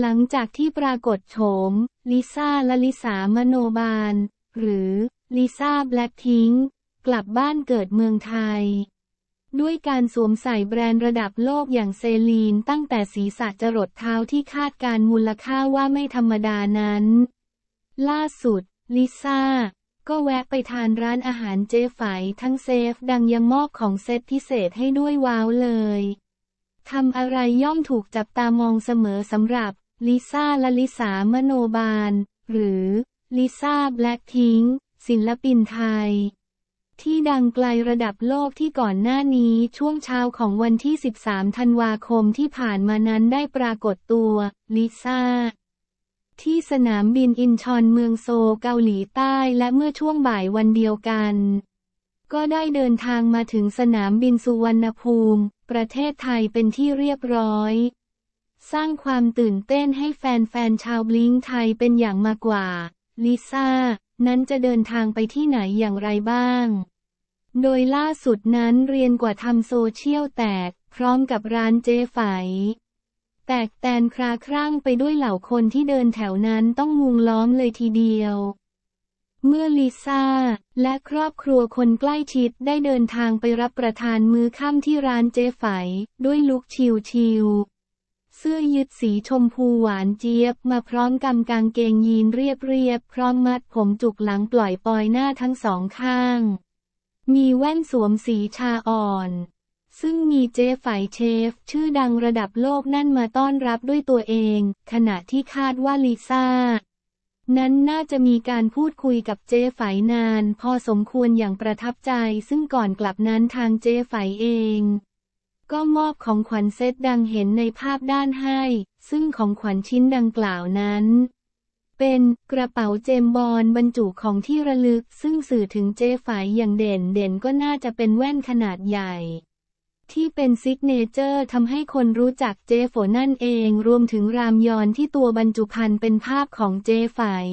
หลังจากที่ปรากฏโฉม ลิซ่าและลิสามโนบาล หรือลิซ่าแบล็คพิงกลับบ้านเกิดเมืองไทย ด้วยการสวมใส่แบรนด์ระดับโลกอย่างเซลีนตั้งแต่ศีรษะจรดเท้าที่คาดการมูลค่าว่าไม่ธรรมดานั้น ล่าสุดลิซ่าก็แวะไปทานร้านอาหารเจ๊ฝายทั้งเซฟดังยังมอบของเซตพิเศษให้ด้วยว้าวเลยทำอะไรย่อมถูกจับตามองเสมอสำหรับลิซ่าและลิสามโนบาล หรือ ลิซ่าแบล็กทิงศิลปินไทย ที่ดังไกลระดับโลกที่ก่อนหน้านี้ช่วงเช้าของวันที่ 13 ธันวาคมที่ผ่านมานั้นได้ปรากฏตัว ลิซ่าที่สนามบินอินชอนเมืองโซเกาหลีใต้และเมื่อช่วงบ่ายวันเดียวกัน ก็ได้เดินทางมาถึงสนามบินสุวรรณภูมิ ประเทศไทยเป็นที่เรียบร้อยสร้างความตื่นเต้นให้แฟนๆชาวบลิงไทยเป็นอย่างมากกว่า ลิซ่านั้นจะเดินทางไปที่ไหนอย่างไรบ้าง โดยล่าสุดนั้นเรียนกว่าทำโซเชียลแตก พร้อมกับร้านเจ๊ไฝ แตกแตนคราครั่งไปด้วยเหล่าคนที่เดินแถวนั้นต้องมุงล้อมเลยทีเดียว เมื่อลิซ่าและครอบครัวคนใกล้ชิดได้เดินทางไปรับประทานมื้อค่ำที่ร้านเจ๊ไฝด้วยลุกชิววเสื้อยืดสีชมพูหวานเจี๊ยบมาพร้อมกำกางเกงยีนเรียบๆพร้อมมัดผมจุกหลังปล่อยปอยหน้าทั้งสองข้าง มีแว่นสวมสีชาอ่อน ซึ่งมีเจฝ่ายเชฟชื่อดังระดับโลกนั่นมาต้อนรับด้วยตัวเอง ขณะที่คาดว่าลิซ่า นั้นน่าจะมีการพูดคุยกับเจฝ่ายนาน พอสมควรอย่างประทับใจซึ่งก่อนกลับนั้นทางเจฝ่ายเองก็มอบของขวัญเซตดังเห็นในภาพด้านให้ ซึ่งของขวัญชิ้นดังกล่าวนั้น เป็นกระเป๋าเจมบอลบรรจุของที่ระลึก ซึ่งสื่อถึงเจฝ่ายอย่างเด่นเด่นก็น่าจะเป็นแว่นขนาดใหญ่ ที่เป็นซิกเนเจอร์ทำให้คนรู้จักเจฝนนั่นเอง รวมถึงรามยอนที่ตัวบรรจุภัณฑ์เป็นภาพของเจาย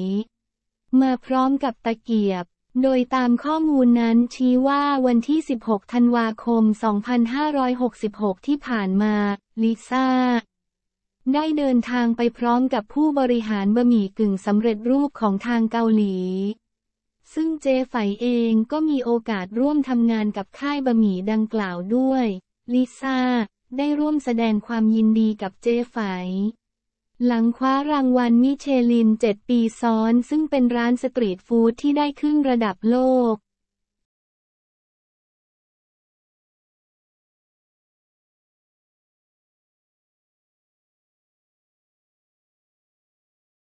มาพร้อมกับตะเกียบโดยตามข้อมูลนั้นชี้ว่าวันที่ 16 ธันวาคม 2566 ที่ผ่านมา ลิซ่า ได้เดินทางไปพร้อมกับผู้บริหารบะหมี่กึ่งสำเร็จรูปของทางเกาหลี ซึ่งเจไยเองก็มีโอกาสร่วมทำงานกับค่ายบะหมี่ดังกล่าวด้วย ลิซ่า ได้ร่วมแสดงความยินดีกับเจไยหลังคว้ารางวัลมิเชลิน 7 ปีซ้อน ซึ่งเป็นร้านสตรีทฟู้ดที่ได้ขึ้นระดับโลก